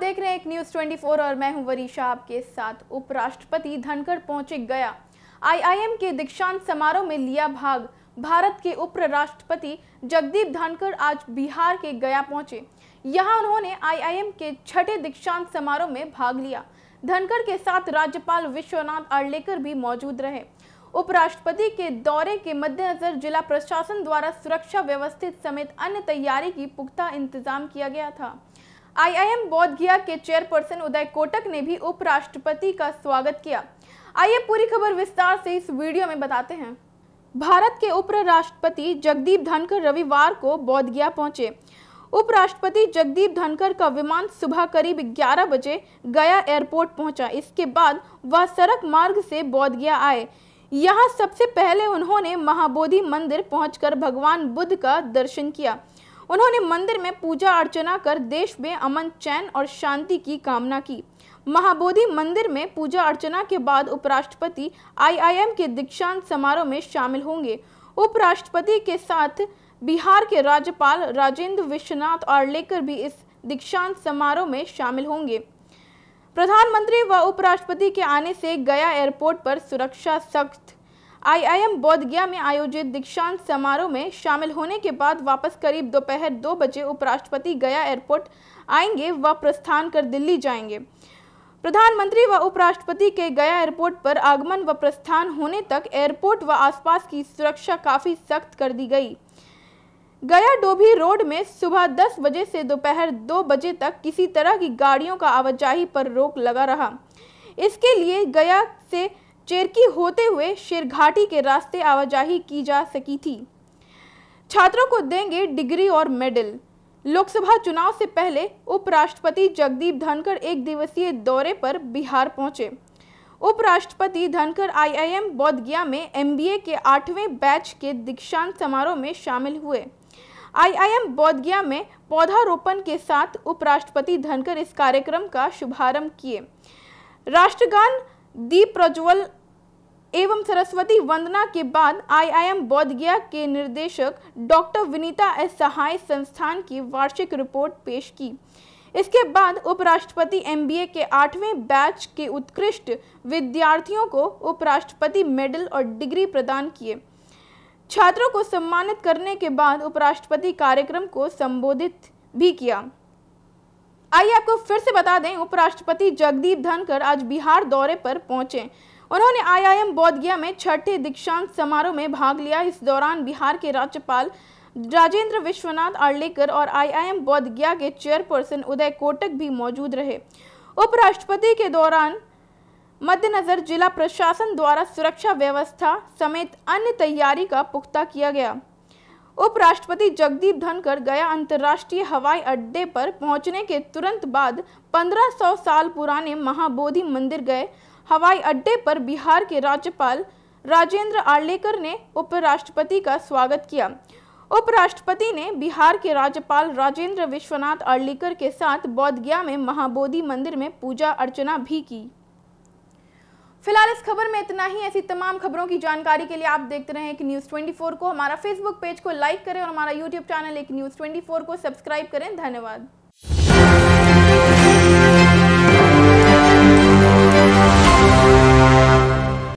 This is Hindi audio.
देख रहे हैं एक न्यूज 24 और मैं हूं वरीशा आपके साथ उपराष्ट्रपति धनखड़ पहुंचे गया आईआईएम के दीक्षांत समारोह में लिया भाग भारत के उपराष्ट्रपति जगदीप धनखड़ आज बिहार के गया पहुंचे यहां उन्होंने आईआईएम के छठे दीक्षांत समारोह में भाग लिया धनखड़ के साथ राज्यपाल विश्वनाथ आर्लेकर भी मौजूद रहे उपराष्ट्रपति के दौरे के मद्देनजर जिला प्रशासन द्वारा सुरक्षा व्यवस्थित समेत अन्य तैयारी की पुख्ता इंतजाम किया गया था आईआईएम बौद्धगया के चेयरपर्सन उदय कोटक ने भी उपराष्ट्रपति का स्वागत किया आइए पूरी खबर विस्तार से इस वीडियो में बताते हैं भारत के उपराष्ट्रपति जगदीप धनखड़ रविवार को बौद्धगया पहुंचे उपराष्ट्रपति जगदीप धनखड़ का विमान सुबह करीब 11 बजे गया एयरपोर्ट पहुंचा इसके बाद वह सड़क मार्ग से बौद्धगया आए यहां सबसे पहले उन्होंने महाबोधि मंदिर पहुंचकर भगवान बुद्ध का दर्शन किया उन्होंने मंदिर में पूजा अर्चना कर देश में अमन चैन और शांति की कामना की महाबोधि मंदिर में पूजा अर्चना के बाद उपराष्ट्रपति आईआईएम के दीक्षांत समारोह में शामिल होंगे उपराष्ट्रपति के साथ बिहार के राज्यपाल राजेंद्र विश्वनाथ और लेकर भी इस दीक्षांत समारोह में शामिल होंगे प्रधानमंत्री व उपराष्ट्रपति के आने से गया एयरपोर्ट पर सुरक्षा सख्त आईआईएम बौद्धगया में आयोजित दीक्षांत समारोह में शामिल होने के बाद वापस करीब दोपहर दो बजे उपराष्ट्रपति गया एयरपोर्ट आएंगे व प्रस्थान कर दिल्ली जाएंगे प्रधानमंत्री व उपराष्ट्रपति के गया एयरपोर्ट पर आगमन व प्रस्थान होने तक एयरपोर्ट व आसपास की सुरक्षा काफ़ी सख्त कर दी गई गया डोभी रोड में सुबह 10 बजे से दोपहर 2 बजे तक किसी तरह की गाड़ियों का आवाजाही पर रोक लगा रहा इसके लिए गया से चेरकी होते हुए शेरघाटी के रास्ते आवाजाही की जा सकी थी छात्रों को देंगे डिग्री और मेडल लोकसभा चुनाव से पहले उपराष्ट्रपति जगदीप धनखड़ एक दिवसीय दौरे पर बिहार पहुंचे उपराष्ट्रपति धनखड़ आईआईएम बौद्धगया में एमबीए के आठवें बैच के दीक्षांत समारोह में शामिल हुए आईआईएम बौद्धगया में पौधारोपण के साथ उपराष्ट्रपति धनखड़ इस कार्यक्रम का शुभारंभ किए राष्ट्रगान दीप प्रज्वल एवं सरस्वती वंदना के बाद आईआईएम बौद्ध गया के निर्देशक डॉक्टर विनीता एस सहाय संस्थान की वार्षिक रिपोर्ट पेश की इसके बाद उपराष्ट्रपति एमबीए के आठवें बैच के उत्कृष्ट विद्यार्थियों को उपराष्ट्रपति मेडल और डिग्री प्रदान किए छात्रों को सम्मानित करने के बाद उपराष्ट्रपति कार्यक्रम को संबोधित भी किया आइए आपको फिर से बता दें उपराष्ट्रपति जगदीप धनकर आज बिहार दौरे पर पहुंचे उन्होंने आईआईएम बोधगया में छठे दीक्षांत समारोह में भाग लिया इस दौरान बिहार के राज्यपाल राजेंद्र विश्वनाथ आर्लेकर और आईआईएम बौद्धगया के चेयरपर्सन उदय कोटक भी मौजूद रहे उपराष्ट्रपति के दौरान मद्देनजर जिला प्रशासन द्वारा सुरक्षा व्यवस्था समेत अन्य तैयारी का पुख्ता किया गया उपराष्ट्रपति जगदीप धनकर गया अंतर्राष्ट्रीय हवाई अड्डे पर पहुंचने के तुरंत बाद 1500 साल पुराने महाबोधि मंदिर गए हवाई अड्डे पर बिहार के राज्यपाल राजेंद्र आर्लेकर ने उपराष्ट्रपति का स्वागत किया उपराष्ट्रपति ने बिहार के राज्यपाल राजेंद्र विश्वनाथ आर्लेकर के साथ बौद्धगया में महाबोधि मंदिर में पूजा अर्चना भी की फिलहाल इस खबर में इतना ही ऐसी तमाम खबरों की जानकारी के लिए आप देखते रहें एक न्यूज़ 24 को हमारा फेसबुक पेज को लाइक करें और हमारा यूट्यूब चैनल एक न्यूज़ 24 को सब्सक्राइब करें धन्यवाद